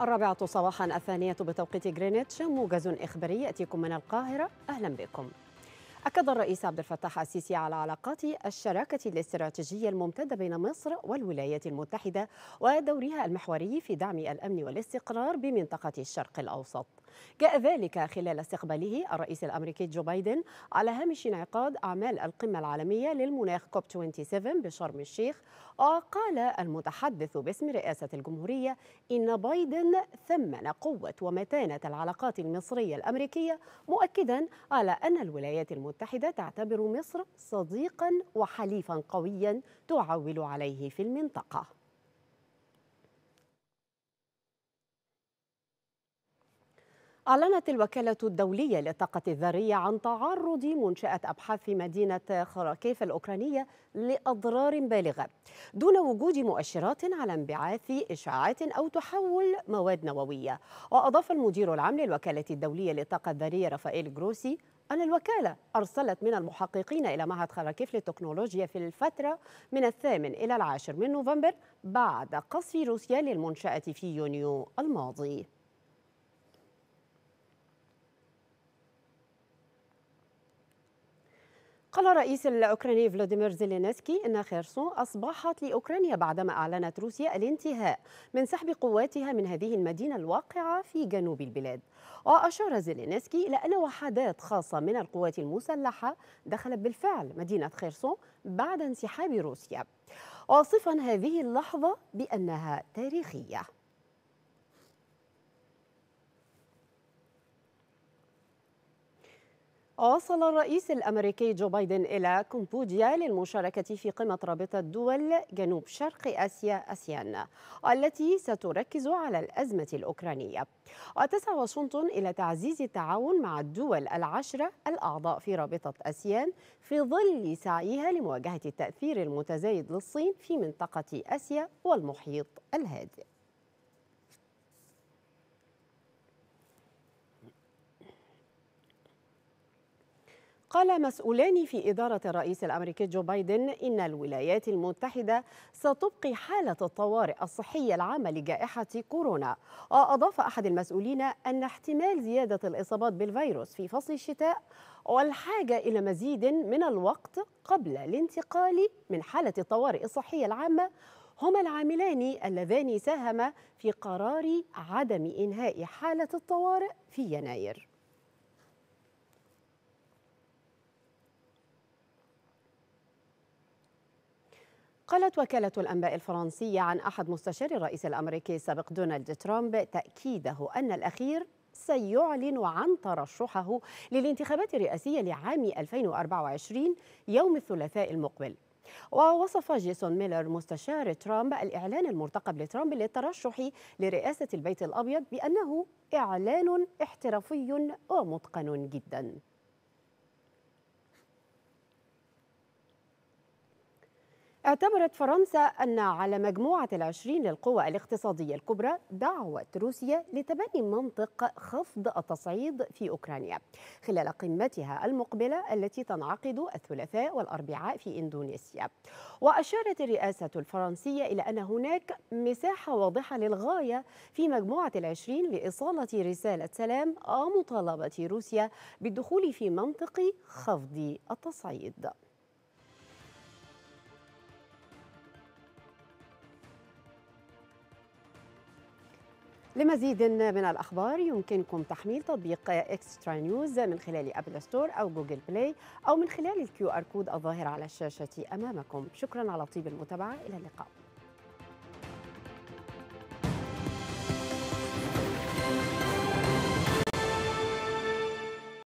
الرابعة صباحا الثانية بتوقيت غرينتش موجز إخباري يأتيكم من القاهرة أهلا بكم أكد الرئيس عبد الفتاح السيسي على علاقات الشراكة الاستراتيجية الممتدة بين مصر والولايات المتحدة ودورها المحوري في دعم الأمن والاستقرار بمنطقة الشرق الأوسط جاء ذلك خلال استقباله الرئيس الأمريكي جو بايدن على هامش انعقاد أعمال القمة العالمية للمناخ كوب 27 بشرم الشيخ وقال المتحدث باسم رئاسة الجمهورية إن بايدن ثمن قوة ومتانة العلاقات المصرية الأمريكية مؤكدا على أن الولايات المتحدة تعتبر مصر صديقا وحليفا قويا تعول عليه في المنطقة أعلنت الوكالة الدولية للطاقة الذرية عن تعرض منشأة أبحاث في مدينة خراكيف الأوكرانية لأضرار بالغة دون وجود مؤشرات على انبعاث إشعاعات أو تحول مواد نووية وأضاف المدير العام للوكالة الدولية للطاقة الذرية رافائيل جروسي أن الوكالة أرسلت من المحققين إلى معهد خراكيف للتكنولوجيا في الفترة من الثامن إلى العاشر من نوفمبر بعد قصف روسيا للمنشأة في يونيو الماضي قال الرئيس الأوكراني فلاديمير زيلينسكي أن خيرسون أصبحت لأوكرانيا بعدما أعلنت روسيا الانتهاء من سحب قواتها من هذه المدينة الواقعة في جنوب البلاد وأشار زيلينسكي إلى أن وحدات خاصة من القوات المسلحة دخلت بالفعل مدينة خيرسون بعد انسحاب روسيا واصفا هذه اللحظة بأنها تاريخية وصل الرئيس الامريكي جو بايدن الى كمبوديا للمشاركه في قمه رابطه دول جنوب شرق اسيا اسيان التي ستركز على الازمه الاوكرانيه وتسعى واشنطن الى تعزيز التعاون مع الدول العشره الاعضاء في رابطه اسيان في ظل سعيها لمواجهه التاثير المتزايد للصين في منطقه اسيا والمحيط الهادئ قال مسؤولان في إدارة الرئيس الأمريكي جو بايدن إن الولايات المتحدة ستبقي حالة الطوارئ الصحية العامة لجائحة كورونا وأضاف أحد المسؤولين أن احتمال زيادة الإصابات بالفيروس في فصل الشتاء والحاجة إلى مزيد من الوقت قبل الانتقال من حالة الطوارئ الصحية العامة هما العاملان اللذان ساهما في قرار عدم إنهاء حالة الطوارئ في يناير قالت وكالة الأنباء الفرنسية عن أحد مستشاري الرئيس الأمريكي السابق دونالد ترامب تأكيده أن الأخير سيعلن عن ترشحه للانتخابات الرئاسية لعام 2024 يوم الثلاثاء المقبل ووصف جيسون ميلر مستشار ترامب الإعلان المرتقب لترامب للترشح لرئاسة البيت الأبيض بأنه إعلان احترافي ومتقن جداً اعتبرت فرنسا أن على مجموعة العشرين للقوى الاقتصادية الكبرى دعوة روسيا لتبني منطق خفض التصعيد في أوكرانيا خلال قمتها المقبلة التي تنعقد الثلاثاء والأربعاء في إندونيسيا وأشارت الرئاسة الفرنسية إلى أن هناك مساحة واضحة للغاية في مجموعة العشرين لإصالة رسالة سلام ومطالبة آه روسيا بالدخول في منطق خفض التصعيد لمزيد من الأخبار يمكنكم تحميل تطبيق إكسترا نيوز من خلال أبل ستور أو جوجل بلاي أو من خلال الكيو آر كود الظاهر على الشاشة أمامكم شكرا على طيب المتابعة إلى اللقاء